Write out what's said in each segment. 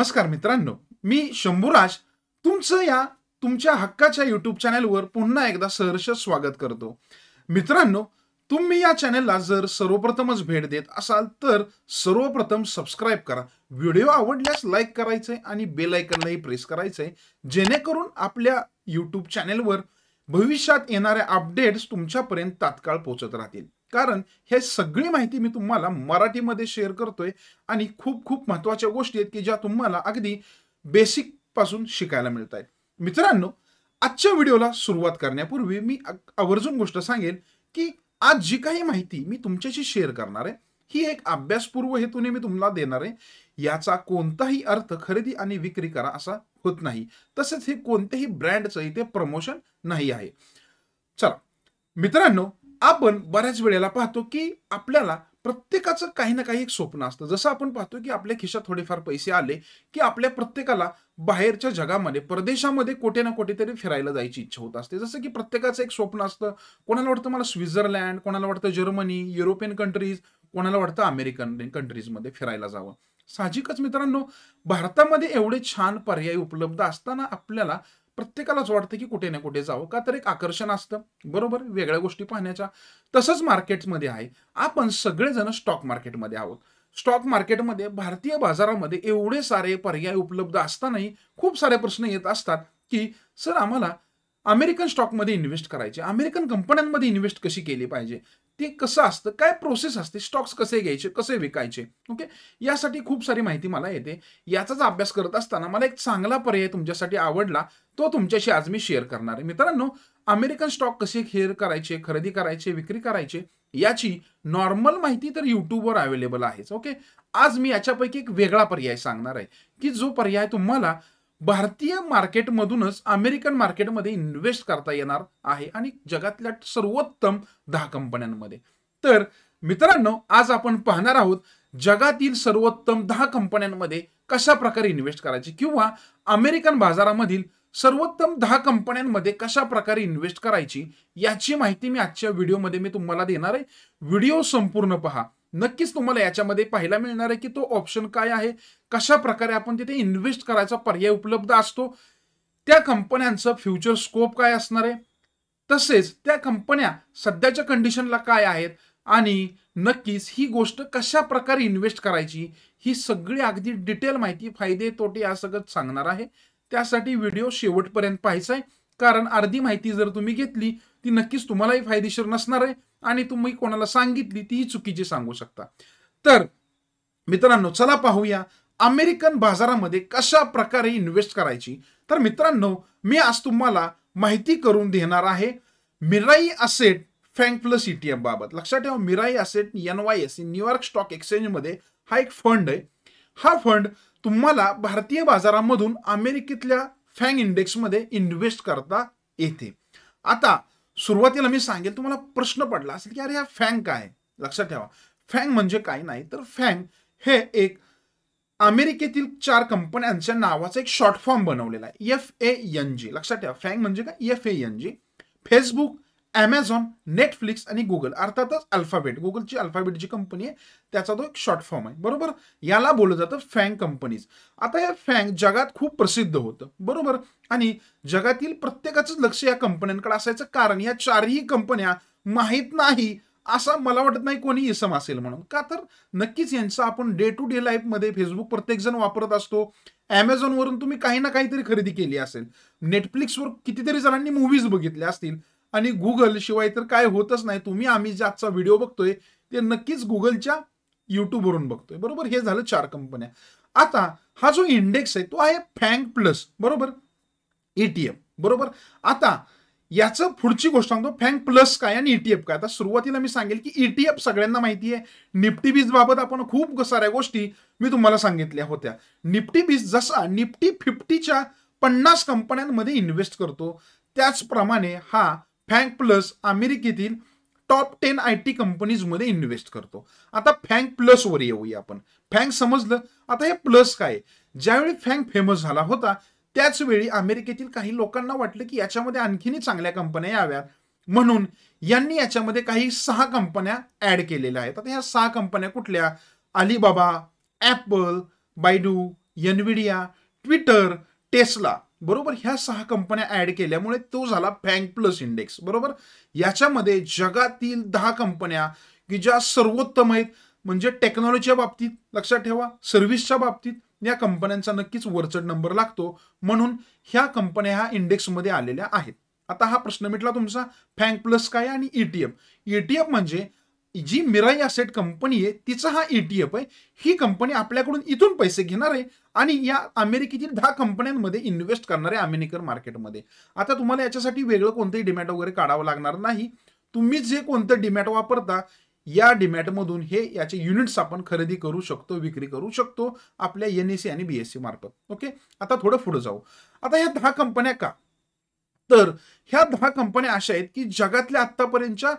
नमस्कार मित्रांनो मी शंभूराज तुमचं या तुमच्या हक्काच्या यूट्यूब चॅनेलवर पुन्हा एकदा सहर्ष स्वागत करतो मित्रांनो तुम्ही या चॅनेलला जर सर्वप्रथमच भेट देत असाल तर सर्वप्रथम सबस्क्राईब करा व्हिडिओ आवडल्यास लाईक करायचे आणि बेलायकनलाही प्रेस करायचे जेणेकरून आपल्या यूट्यूब चॅनेलवर भविष्यात येणाऱ्या अपडेट्स तुमच्यापर्यंत तात्काळ पोहोचत राहतील कारण हे सगळी माहिती मी तुम्हाला मराठीमध्ये शेअर करतोय आणि खूप खूप महत्त्वाच्या गोष्टी आहेत की ज्या तुम्हाला अगदी बेसिक पासून शिकायला मिळत आहेत मित्रांनो आजच्या व्हिडिओला सुरुवात करण्यापूर्वी मी आवर्जून गोष्ट सांगेन की आज जी काही माहिती मी तुमच्याशी शेअर करणार आहे ही एक अभ्यासपूर्व हेतूने मी तुम्हाला देणार आहे याचा कोणताही अर्थ खरेदी आणि विक्री करा असा होत नाही तसेच हे कोणत्याही ब्रँडचं इथे प्रमोशन नाही आहे चला मित्रांनो आपण बऱ्याच वेळेला पाहतो की आपल्याला प्रत्येकाचं काही ना काही एक स्वप्न असतं जसं आपण पाहतो की आपल्या खिशात थोडेफार पैसे आले की आपल्या प्रत्येकाला बाहेरच्या जगामध्ये परदेशामध्ये कोठे ना तरी फिरायला जायची इच्छा होत असते जसं की प्रत्येकाचं एक स्वप्न असतं कोणाला वाटतं मला स्वित्झर्लंड कोणाला वाटतं जर्मनी युरोपियन कंट्रीज कोणाला वाटतं अमेरिकन कंट्रीजमध्ये फिरायला जावं साहजिकच मित्रांनो भारतामध्ये एवढे छान पर्याय उपलब्ध असताना आपल्याला प्रत्येकालाच वाटतं की कुठे ना कुठे जावं का तर एक आकर्षण असतं बरोबर वेगळ्या गोष्टी पाहण्याच्या तसंच मार्केटमध्ये आहे आपण सगळेजण स्टॉक मार्केटमध्ये आहोत स्टॉक मार्केटमध्ये भारतीय बाजारामध्ये एवढे सारे पर्याय उपलब्ध असतानाही खूप सारे प्रश्न येत असतात की सर आम्हाला अमेरिकन स्टॉकमध्ये इन्व्हेस्ट करायचे अमेरिकन कंपन्यांमध्ये इन्व्हेस्ट कशी केली पाहिजे ते कसं असतं काय प्रोसेस असते स्टॉक्स कसे घ्यायचे कसे विकायचे ओके यासाठी खूप सारी माहिती मला येते याचाच अभ्यास करत असताना मला एक चांगला पर्याय तुमच्यासाठी आवडला तो तुमच्याशी आज मी शेअर करणार आहे मित्रांनो अमेरिकन स्टॉक कसे हेअर करायचे खरेदी करायचे विक्री करायचे याची नॉर्मल माहिती तर यूट्यूबवर अवेलेबल आहेच ओके आज मी याच्यापैकी एक वेगळा पर्याय सांगणार आहे की जो पर्याय तुम्हाला भारतीय मार्केटमधूनच अमेरिकन मार्केटमध्ये इन्व्हेस्ट करता येणार आहे आणि जगातल्या सर्वोत्तम दहा कंपन्यांमध्ये तर मित्रांनो आज आपण पाहणार आहोत जगातील सर्वोत्तम दहा कंपन्यांमध्ये कशा प्रकारे इन्व्हेस्ट करायची किंवा अमेरिकन बाजारामधील सर्वोत्तम दहा कंपन्यांमध्ये कशा प्रकारे इन्व्हेस्ट करायची याची माहिती मी आजच्या व्हिडिओमध्ये मी तुम्हाला देणार आहे व्हिडिओ संपूर्ण पहा नक्कीच तुम्हाला याच्यामध्ये पाहायला मिळणार आहे की तो ऑप्शन काय आहे कशा प्रकारे आपण तिथे इन्व्हेस्ट करायचा पर्याय उपलब्ध असतो त्या कंपन्यांचं फ्युचर स्कोप काय असणार आहे तसेच त्या कंपन्या सध्याच्या कंडिशनला काय आहेत आणि नक्कीच ही गोष्ट कशा प्रकारे इन्व्हेस्ट करायची ही सगळी अगदी डिटेल माहिती फायदे तोटे या सगळं सांगणार आहे त्यासाठी व्हिडिओ शेवटपर्यंत पाहायचा आहे कारण अर्धी माहिती जर तुम्ही घेतली ती नक्कीच तुम्हालाही फायदेशीर नसणार आहे आणि तुम्ही कोणाला सांगितली तीही चुकीची सांगू शकता तर मित्रांनो चला पाहूया अमेरिकन बाजारामध्ये कशा प्रकारे इन्व्हेस्ट करायची तर मित्रांनो मी आज तुम्हाला माहिती करून देणार आहे मिराई असेट फँक प्लस बाबत लक्षात ठेवा Mirae asset N Y S New York stock एक्सचेंजमध्ये हा एक फंड आहे हा फंड तुम्हाला भारतीय बाजारामधून अमेरिकेतल्या फँग इंडेक्समध्ये इन्व्हेस्ट करता येते आता सुरुवातीला मी सांगेल तुम्हाला प्रश्न पडला असेल की अरे हा फँग काय लक्षात ठेवा फँग म्हणजे काय नाही तर फँग हे एक अमेरिकेतील चार कंपन्यांच्या नावाचा एक शॉर्ट फॉर्म बनवलेला आहे एफ ए एन जी लक्षात ठेवा फँग म्हणजे काय F A N G Facebook Amazon Netflix आणि गुगल अर्थातच अल्फाबेट गुगलची अल्फाबेट जी कंपनी आहे त्याचा तो एक शॉर्ट फॉर्म आहे बरोबर याला बोललं जातं फँग कंपनीज आता या फँग जगात खूप प्रसिद्ध होतं बरोबर आणि जगातील प्रत्येकाचंच लक्ष या कंपन्यांकडे असायचं कारण या चारही कंपन्या माहीत नाही असा मला वाटत नाही कोणी इसम असेल म्हणून का तर नक्कीच यांचा आपण डे टू डे लाईफमध्ये फेसबुक प्रत्येकजण वापरत असतो ॲमेझॉनवरून तुम्ही काही ना काहीतरी खरेदी केली असेल नेटफ्लिक्सवर कितीतरी जणांनी मूवीज बघितल्या असतील आणि गुगल शिवाय तर काय होतच नाही तुम्ही आम्ही जे आजचा व्हिडिओ बघतोय ते नक्कीच गुगलच्या युट्यूबवरून बघतोय बरोबर हे झालं चार कंपन्या आता हा जो इंडेक्स आहे तो आहे फँग प्लस बरोबर एटीएम बरोबर आता याचं पुढची गोष्ट सांगतो फँक प्लस काय आणि ईटीएफ e काय आता सुरुवातीला मी सांगेल की ईटीएफ e सगळ्यांना माहिती आहे निफ्टी बीज बाबत आपण खूप साऱ्या गोष्टी मी तुम्हाला सांगितल्या होत्या निफ्टी बीज जसा निफ्टी फिफ्टीच्या पन्नास कंपन्यांमध्ये इन्व्हेस्ट करतो त्याचप्रमाणे हा फँक प्लस अमेरिकेतील टॉप टेन आय टी कंपनीजमध्ये इन्व्हेस्ट करतो आता फँक प्लसवर येऊया आपण फँक समजलं आता हे प्लस काय ज्यावेळी फँक फेमस झाला होता त्याचवेळी अमेरिकेतील काही लोकांना वाटलं की याच्यामध्ये आणखीनही चांगल्या कंपन्या याव्यात म्हणून यांनी याच्यामध्ये काही सहा कंपन्या ॲड केलेल्या आहेत आता ह्या सहा कंपन्या कुठल्या Alibaba Apple Baidu Nvidia Twitter Tesla बरोबर ह्या सहा कंपन्या ॲड केल्यामुळे तो झाला फँक प्लस इंडेक्स बरोबर याच्यामध्ये जगातील दहा कंपन्या की ज्या सर्वोत्तम आहेत म्हणजे टेक्नॉलॉजीच्या बाबतीत लक्षात ठेवा सर्व्हिसच्या बाबतीत या कंपन्यांचा नक्कीच वरचढ नंबर लागतो म्हणून ह्या कंपन्या ह्या इंडेक्समध्ये आलेल्या आहेत आता हा प्रश्न मिटला तुमचा फँक प्लस काय आणि ईटीएफ e ईटीएफ e म्हणजे जी मिराई असेट कंपनी आहे तिचा हा ईटीएफ e आहे ही कंपनी आपल्याकडून इथून पैसे घेणार आहे आणि या अमेरिकेतील दहा कंपन्यांमध्ये इन्व्हेस्ट करणार आहे अमेरिकन मार्केटमध्ये आता तुम्हाला याच्यासाठी वेगळं कोणतंही डिमॅट वगैरे काढावं लागणार नाही तुम्ही जे कोणतं डिमॅट वापरता या डिमॅटमधून हे याचे युनिट्स आपण खरेदी करू शकतो विक्री करू शकतो आपल्या एन एसी e आणि सी e मार्फत ओके आता थोडं पुढे जाऊ आता ह्या दहा कंपन्या का तर ह्या दहा कंपन्या अशा आहेत की जगातल्या आत्तापर्यंतच्या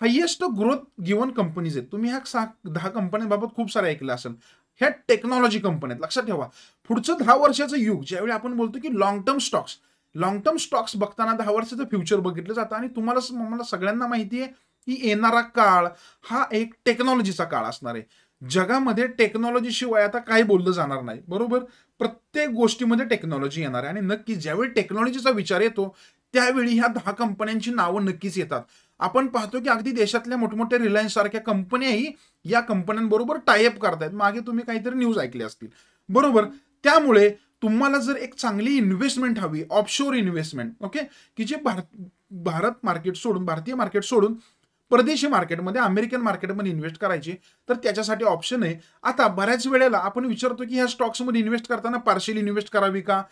हायेस्ट ग्रोथ गिवन कंपनीज आहेत तुम्ही ह्या सहा दहा कंपन्यांबाबत खूप सारे ऐकलं असेल ह्या टेक्नॉलॉजी कंपन्या आहेत लक्षात ठेवा पुढचं दहा वर्षाचं युग ज्यावेळी आपण बोलतो की long term stocks long term stocks बघताना दहा वर्षाचं फ्युचर बघितलं जातं आणि तुम्हाला मला सगळ्यांना माहिती आहे की येणारा काळ हा एक टेक्नॉलॉजीचा काळ असणार आहे जगामध्ये टेक्नॉलॉजीशिवाय आता काही बोललं जाणार नाही बरोबर प्रत्येक गोष्टीमध्ये टेक्नॉलॉजी येणार आहे आणि नक्की ज्यावेळी टेक्नॉलॉजीचा विचार येतो त्यावेळी ह्या दहा कंपन्यांची नावं नक्कीच येतात आपण पाहतो की अगदी देशातल्या मोठमोठ्या रिलायन्स सारख्या कंपन्याही या कंपन्यांबरोबर टायअप करतायत मागे तुम्ही काहीतरी न्यूज ऐकले असतील बरोबर त्यामुळे तुम्हाला जर एक चांगली इन्व्हेस्टमेंट हवी ऑफशोर इन्व्हेस्टमेंट ओके की जे भारत भारत मार्केट सोडून भारतीय मार्केट सोडून परदेशी मार्केटमध्ये अमेरिकन मार्केटमध्ये इन्व्हेस्ट करायची तर त्याच्यासाठी ऑप्शन आहे आता बऱ्याच वेळेला आपण विचारतो की ह्या स्टॉक्समध्ये इन्व्हेस्ट करताना पार्शियल इन्व्हेस्ट करावी का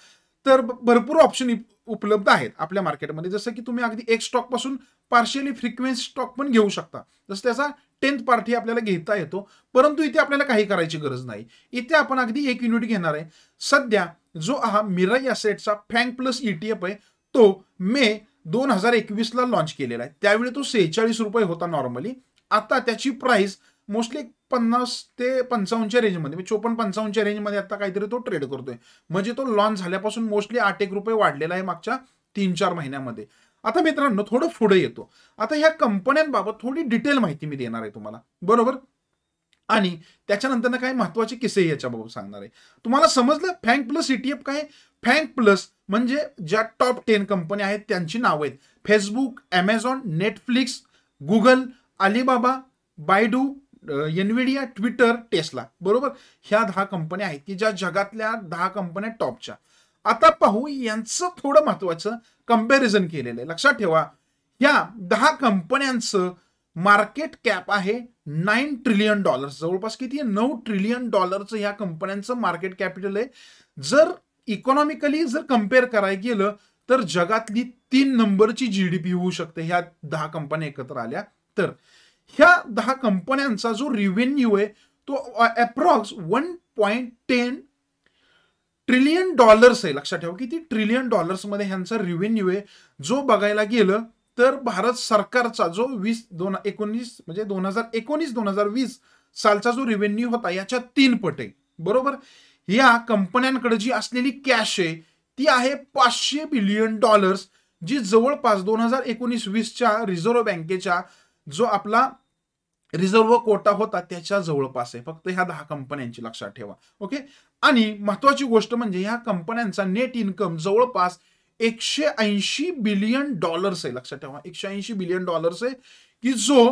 तर भरपूर ऑप्शन उपलब्ध आहेत आपल्या मार्केटमध्ये जसं की तुम्ही अगदी एक स्टॉकपासून पार्शियली फ्रिक्वेन्सी स्टॉक पण घेऊ शकता जसं त्याचा टेन्थ पार्टी आपल्याला घेता येतो परंतु इथे आपल्याला काही करायची गरज नाही इथे आपण अगदी एक युनिट घेणार आहे सध्या जो हा मिराई असेटचा फँक प्लस ईटीएफ आहे तो मे दोन हजार एकवीसला लॉन्च केलेला आहे त्यावेळी तो सेहेचाळीस रुपये होता नॉर्मली आता त्याची प्राइस मोस्टली पन्नास ते पंचावन्नच्या रेंजमध्ये म्हणजे चोपन्न पंचावन्नच्या रेंजमध्ये आता काहीतरी तो ट्रेड करतोय म्हणजे तो लॉन्च झाल्यापासून मोस्टली आठ एक रुपये वाढलेला आहे मागच्या तीन चार महिन्यामध्ये आता मित्रांनो थोडं पुढे येतो आता ह्या कंपन्यांबाबत थोडी डिटेल माहिती मी देणार आहे तुम्हाला बरोबर आणि त्याच्यानंतर काही महत्वाचे किस्से याच्याबाबत सांगणार आहे तुम्हाला समजलं फँक प्लस ईटीएफ काय फँक प्लस म्हणजे ज्या टॉप टेन कंपन्या आहेत त्यांची नावं आहेत Facebook Amazon Netflix Google Alibaba Baidu Nvidia Twitter Tesla बरोबर ह्या दहा कंपन्या आहेत की ज्या जगातल्या दहा कंपन्या टॉपच्या आता पाहू यांचं थोडं महत्वाचं कम्पॅरिझन केलेलं आहे लक्षात ठेवा या दहा कंपन्यांचं मार्केट कॅप आहे नाईन ट्रिलियन डॉलर्स जवळपास किती आहे नऊ ट्रिलियन डॉलरचं या कंपन्यांचं मार्केट कॅपिटल आहे जर इकॉनॉमिकली जर कम्पेअर करायला गेलं तर जगातली तीन नंबरची जी डी पी होऊ शकते ह्या दहा कंपन्या एकत्र आल्या तर ह्या दहा कंपन्यांचा जो रिव्हेन्यू आहे तो approx one point ten trillion dollars आहे लक्षात ठेवा किती ट्रिलियन डॉलर्स मध्ये ह्यांचा रिव्हेन्यू आहे जो बघायला गेलं तर भारत सरकारचा जो वीस दोन एकोणीस म्हणजे दोन हजार एकोणीस दोन हजार वीस सालचा जो रेव्हेन्यू होता याच्या तीन पटे बरोबर या कंपन्यांकडे जी असलेली कॅश आहे ती आहे पाचशे बिलियन डॉलर्स जी जवळपास दोन हजार एकोणीस वीसच्या रिझर्व्ह बँकेच्या जो आपला रिझर्व्ह कोटा होता त्याच्या जवळपास आहे फक्त ह्या दहा कंपन्यांची लक्षात ठेवा ओके आणि महत्वाची गोष्ट म्हणजे ह्या कंपन्यांचा नेट इन्कम जवळपास एकशे ऐंशी बिलियन डॉलर्स आहे लक्षात ठेवा एकशे ऐंशी बिलियन डॉलर्स आहे की जो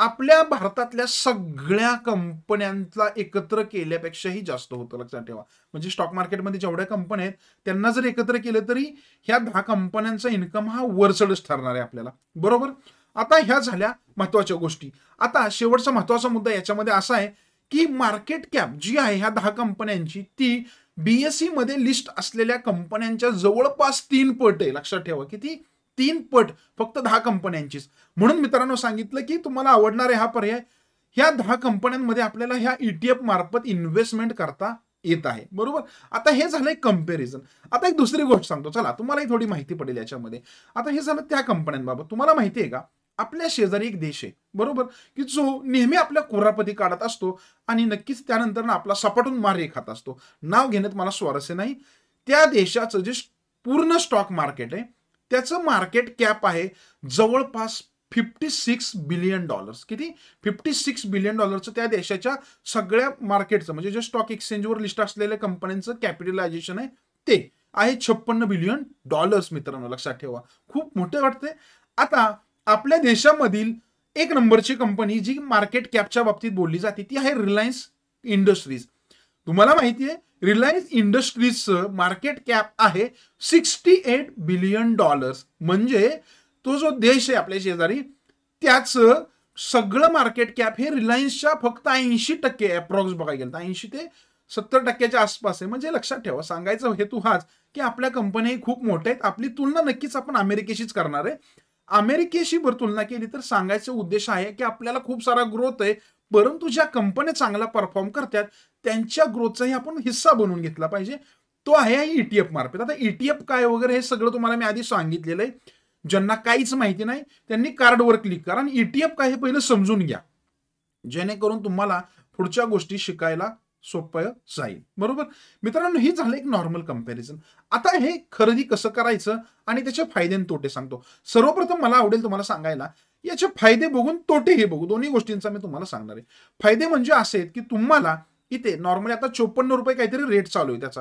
आपल्या भारतातल्या सगळ्या कंपन्यांचा एकत्र केल्यापेक्षाही जास्त होतं लक्षात ठेवा म्हणजे स्टॉक मार्केटमध्ये जेवढ्या कंपन्या आहेत त्यांना जर एकत्र केलं तरी ह्या दहा कंपन्यांचा इन्कम हा वरचढच ठरणार आहे आपल्याला बरोबर आता ह्या झाल्या महत्वाच्या गोष्टी आता शेवटचा महत्वाचा मुद्दा याच्यामध्ये असा आहे की मार्केट कॅप जी आहे ह्या दहा कंपन्यांची ती बी एस सी मध्ये लिस्ट असलेल्या कंपन्यांच्या जवळपास तीन पट आहे लक्षात ठेवा किती तीन पट फक्त दहा कंपन्यांचीच म्हणून मित्रांनो सांगितलं की तुम्हाला आवडणारे हा पर्याय ह्या दहा कंपन्यांमध्ये आपल्याला ह्या ईटीएफ e मार्फत इन्व्हेस्टमेंट करता येत आहे बरोबर आता हे एक कम्पॅरिझन आता एक दुसरी गोष्ट सांगतो चला तुम्हालाही थोडी माहिती पडेल याच्यामध्ये आता हे झालं त्या कंपन्यांबाबत तुम्हाला माहिती आहे का आपल्या शेजारी एक देश आहे बरोबर की जो नेहमी आपल्या कुरापती काढत असतो आणि नक्कीच त्यानंतर आपला सपाटून मारही खात असतो नाव घेण्यात मला स्वारस्य नाही त्या देशाचं जे पूर्ण स्टॉक मार्केट आहे त्याचं मार्केट कॅप आहे जवळपास फिफ्टी सिक्स बिलियन डॉलर्स किती फिफ्टी सिक्स बिलियन डॉलरचं त्या देशाच्या सगळ्या मार्केटचं म्हणजे जे स्टॉक एक्सचेंजवर लिस्ट असलेल्या कंपन्यांचं कॅपिटलायझेशन आहे ते आहे छप्पन्न बिलियन डॉलर्स मित्रांनो लक्षात ठेवा खूप मोठं वाटते आता आपल्या देशामधील एक नंबरची कंपनी जी मार्केट कॅपच्या बाबतीत बोलली जाते ती आहे रिलायन्स इंडस्ट्रीज तुम्हाला माहिती आहे रिलायन्स इंडस्ट्रीजचं मार्केट कॅप आहे सिक्स्टी एट बिलियन डॉलर्स म्हणजे तो जो देश आहे आपल्या शेजारी त्याचं सगळं मार्केट कॅप हे रिलायन्सच्या फक्त ऐंशी टक्के अप्रॉक्स बघायला गेलं ऐंशी ते सत्तर टक्क्याच्या आसपास आहे म्हणजे लक्षात ठेवा सांगायचं हेतू हाच की आपल्या कंपन्या खूप मोठ्या आहेत आपली तुलना नक्कीच आपण अमेरिकेशीच करणार आहे अमेरिकेशी भर तुलना केली तर सांगायचा उद्देश आहे की आपल्याला खूप सारा ग्रोथ आहे परंतु ज्या कंपन्या चांगला परफॉर्म करतात त्यांच्या ग्रोथचाही आपण हिस्सा बनवून घेतला पाहिजे तो आहे ईटीएफ e मार्फत आता ईटीएफ e काय वगैरे हे सगळं तुम्हाला मी आधी सांगितलेलं आहे ज्यांना काहीच माहिती नाही त्यांनी कार्डवर क्लिक करा आणि ईटीएफ e काय हे पहिलं समजून घ्या जेणेकरून तुम्हाला पुढच्या गोष्टी शिकायला सोपं जाईल बरोबर मित्रांनो हे झालं एक नॉर्मल कम्पॅरिझन आता हे खरेदी कसं करायचं आणि त्याचे फायदे आणि तोटे सांगतो सर्वप्रथम मला आवडेल तुम्हाला सांगायला याचे फायदे बघून तोटे हे बघू दोन्ही गोष्टींचा मी तुम्हाला सांगणार आहे फायदे म्हणजे असे आहेत की तुम्हाला इथे नॉर्मली आता चोपन्न रुपये काहीतरी रेट चालू आहे त्याचा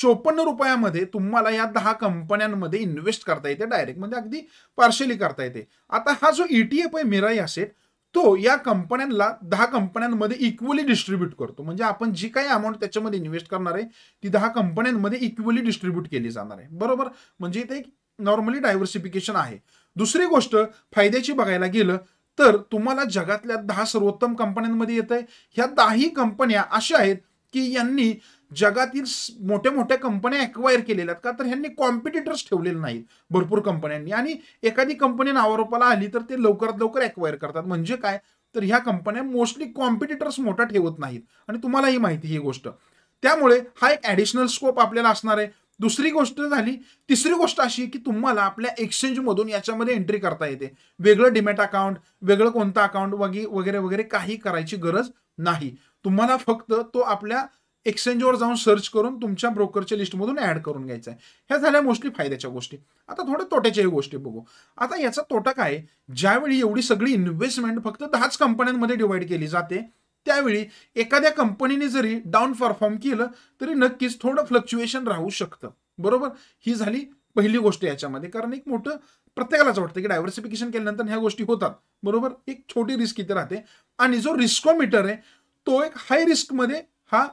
चोपन्न रुपयामध्ये तुम्हाला या दहा कंपन्यांमध्ये इन्व्हेस्ट करता येते डायरेक्ट म्हणजे अगदी पार्शली करता येते आता हा जो ईटीएफ e आहे मिराई असेल तो या कंपन्यांना दहा कंपन्यांमध्ये इक्वली डिस्ट्रीब्यूट करतो म्हणजे आपण जी काही अमाऊंट त्याच्यामध्ये इन्व्हेस्ट करणार आहे ती दहा कंपन्यांमध्ये इक्वली डिस्ट्रीब्यूट केली जाणार आहे बरोबर म्हणजे ते नॉर्मली डायव्हर्सिफिकेशन आहे दुसरी गोष्ट फायद्याची बघायला गेलं तर तुम्हाला जगातल्या दहा सर्वोत्तम कंपन्यांमध्ये येत आहे ह्या दहाही कंपन्या अशा आहेत की यांनी जगातील मोठ्या मोठ्या कंपन्या एक्वायर केलेल्या आहेत का तर ह्यांनी कॉम्पिटिटर्स ठेवलेले नाहीत भरपूर कंपन्यांनी आणि एखादी कंपनी नावारोपाला आली तर ते लवकरात लवकर ॲक्वायर करतात म्हणजे काय तर ह्या कंपन्या मोस्टली कॉम्पिटिटर्स मोठा ठेवत नाहीत आणि तुम्हालाही माहिती ही गोष्ट त्यामुळे हा एक ॲडिशनल स्कोप आपल्याला असणार आहे दुसरी गोष्ट झाली तिसरी गोष्ट अशी की तुम्हाला आपल्या एक्सचेंजमधून याच्यामध्ये एंट्री करता येते वेगळं डिमॅट अकाउंट वेगळं कोणतं अकाउंट वगैरे वगैरे वगैरे काही करायची गरज नाही तुम्हाला फक्त तो आपल्या एक्सचेंजवर जाऊन सर्च करून तुमच्या ब्रोकरच्या लिस्टमधून ॲड करून घ्यायचं आहे ह्या झाल्या मोस्टली फायद्याच्या गोष्टी आता थोड्या तोट्याच्याही गोष्टी बघू आता याचा तोटा काय ज्यावेळी एवढी सगळी इन्व्हेस्टमेंट फक्त दहाच कंपन्यांमध्ये डिवाईड केली जाते त्यावेळी एखाद्या कंपनीने जरी डाऊन परफॉर्म केलं तरी नक्कीच थोडं फ्लक्च्युएशन राहू शकतं बरोबर ही झाली पहिली गोष्ट याच्यामध्ये कारण एक मोठं प्रत्येकालाच वाटतं की डायव्हर्सिफिकेशन केल्यानंतर ह्या गोष्टी होतात बरोबर एक छोटी रिस्क इथे राहते आणि जो रिस्कोमीटर आहे तो एक हाय रिस्कमध्ये हा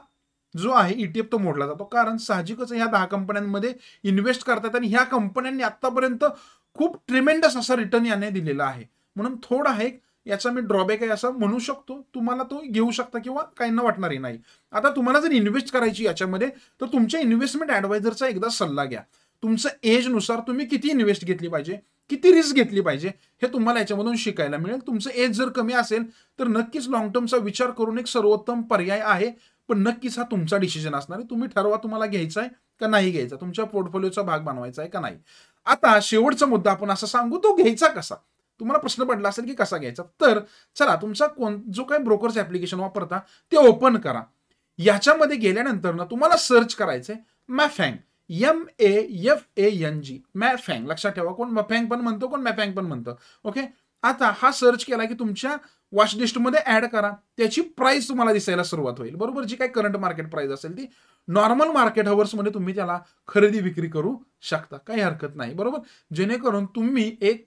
जो आहे ईटीएफ e तो मोडला जातो कारण साहजिकच ह्या दहा कंपन्यांमध्ये इन्व्हेस्ट करतात आणि ह्या कंपन्यांनी आतापर्यंत खूप ट्रिमेंडस असा रिटर्न याने दिलेला आहे म्हणून थोडा आहे याचा मी ड्रॉबॅक आहे असं म्हणू शकतो तुम्हाला तो घेऊ शकता किंवा काहींना वाटणारही नाही आता तुम्हाला जर इन्व्हेस्ट करायची याच्यामध्ये तर तुमच्या इन्व्हेस्टमेंट ऍडवायझरचा एकदा सल्ला घ्या तुमचं एजनुसार तुम्ही किती इन्व्हेस्ट घेतली पाहिजे किती रिस्क घेतली पाहिजे हे तुम्हाला याच्यामधून शिकायला मिळेल तुमचं एज जर कमी असेल तर नक्कीच लॉंग टर्मचा विचार करून एक सर्वोत्तम पर्याय आहे पण नक्कीच हा तुमचा डिसिजन असणार आहे तुम्ही ठरवा तुम्हाला घ्यायचा आहे का नाही घ्यायचा तुमच्या पोर्टफोलिओचा भाग बनवायचा आहे का नाही आता शेवटचा मुद्दा आपण असं सांगू तो घ्यायचा कसा तुम्हाला प्रश्न पडला असेल की कसा घ्यायचा तर चला तुमचा कोण जो काही ब्रोकर्स ऍप्लिकेशन वापरता ते ओपन करा याच्यामध्ये गेल्यानंतर ना तुम्हाला सर्च करायचंय MAFANG M A F A N G MAFANG लक्षात ठेवा कोण मफँग पण म्हणतो कोण मॅफँग पण म्हणतो ओके आता हा सर्च केला की तुमच्या वॉच लिस्टमध्ये ॲड करा त्याची प्राइस तुम्हाला दिसायला सुरुवात होईल बरोबर जी काय करंट मार्केट प्राइस असेल ती नॉर्मल मार्केट हवर्समध्ये तुम्ही त्याला खरेदी विक्री करू शकता काही हरकत नाही बरोबर जेणेकरून तुम्ही एक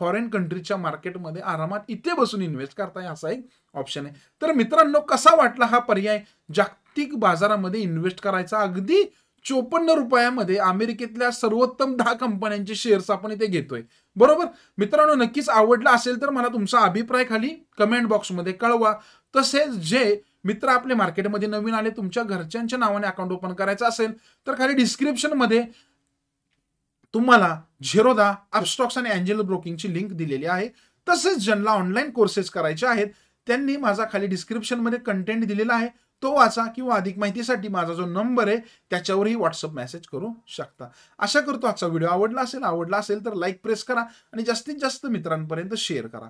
फॉरेन कंट्रीच्या मार्केटमध्ये आरामात इथे बसून इन्व्हेस्ट करताय असा एक ऑप्शन आहे तर मित्रांनो कसा वाटला हा पर्याय जागतिक बाजारामध्ये इन्व्हेस्ट करायचा अगदी चोपन्न रुपयामध्ये अमेरिकेतल्या सर्वोत्तम दहा कंपन्यांचे शेअर्स आपण इथे घेतोय बरोबर मित्रांनो नक्कीच आवडला असेल तर मला तुमचा अभिप्राय खाली कमेंट बॉक्समध्ये कळवा तसेच जे मित्र आपले मार्केटमध्ये नवीन आले तुमच्या घरच्यांच्या नावाने अकाउंट ओपन करायचं असेल तर खाली डिस्क्रिप्शनमध्ये तुम्हाला झिरोदा अपस्टॉक्स आणि अँजेल ब्रोकिंगची लिंक दिलेली आहे तसेच ज्यांना ऑनलाईन कोर्सेस करायचे आहेत त्यांनी माझा खाली डिस्क्रिप्शनमध्ये कंटेंट दिलेला आहे तो वाचा किंवा अधिक माहितीसाठी माझा जो नंबर आहे त्याच्यावरही व्हॉट्सअप मेसेज करू शकता अशा करतो आजचा व्हिडिओ आवडला असेल आवडला असेल तर लाईक प्रेस करा आणि जास्तीत जास्त मित्रांपर्यंत शेअर करा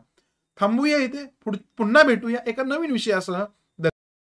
थांबूया इथे पुढ पुन्हा भेटूया एका नवीन विषयासह